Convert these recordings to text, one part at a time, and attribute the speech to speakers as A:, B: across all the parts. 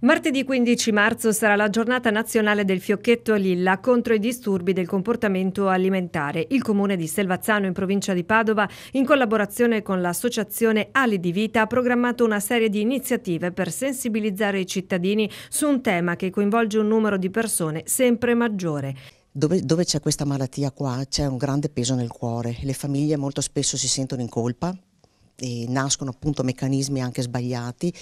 A: Martedì 15 marzo sarà la giornata nazionale del fiocchetto a Lilla contro i disturbi del comportamento alimentare. Il comune di Selvazzano in provincia di Padova, in collaborazione con l'associazione Ali di Vita, ha programmato una serie di iniziative per sensibilizzare i cittadini su un tema che coinvolge un numero di persone sempre maggiore.
B: Dove, dove c'è questa malattia qua c'è un grande peso nel cuore. Le famiglie molto spesso si sentono in colpa e nascono appunto meccanismi anche sbagliati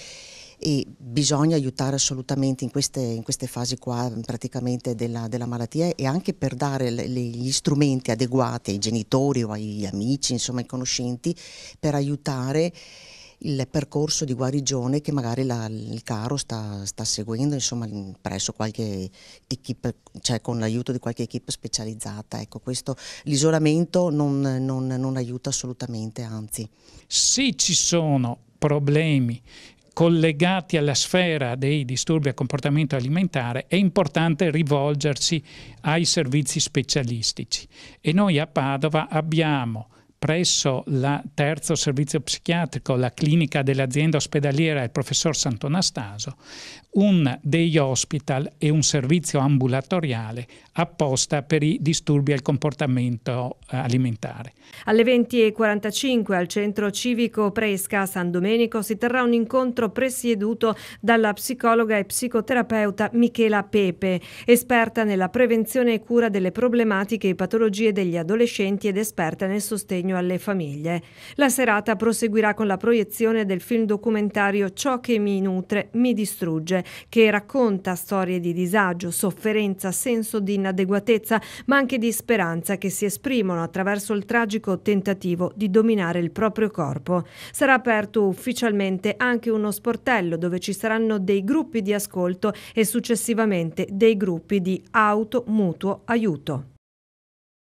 B: e bisogna aiutare assolutamente in queste, in queste fasi qua praticamente della, della, malattia e anche per dare le, gli strumenti adeguati ai genitori o agli amici, insomma ai conoscenti, per aiutare il percorso di guarigione che magari la, il caro sta, sta, seguendo insomma presso qualche equipe, cioè con l'aiuto di qualche equip specializzata. Ecco, questo l'isolamento non, non, non aiuta assolutamente,
C: anzi. Se ci sono problemi collegati alla sfera dei disturbi a comportamento alimentare, è importante rivolgersi ai servizi specialistici. E noi a Padova abbiamo presso la terzo servizio psichiatrico, la clinica dell'azienda ospedaliera il professor Sant'Onastaso, un day hospital e un servizio ambulatoriale apposta per i disturbi al comportamento eh, alimentare.
A: Alle 20.45 al centro civico Presca a San Domenico si terrà un incontro presieduto dalla psicologa e psicoterapeuta Michela Pepe, esperta nella prevenzione e cura delle problematiche e patologie degli adolescenti ed esperta nel sostegno sostegno alle famiglie. La serata proseguirà con la proiezione del film documentario Ciò che mi nutre, mi distrugge, che racconta storie di disagio, sofferenza, senso di inadeguatezza, ma anche di speranza che si esprimono attraverso il tragico tentativo di dominare il proprio corpo. Sarà aperto ufficialmente anche uno sportello dove ci saranno dei gruppi di ascolto e successivamente dei gruppi di auto mutuo aiuto.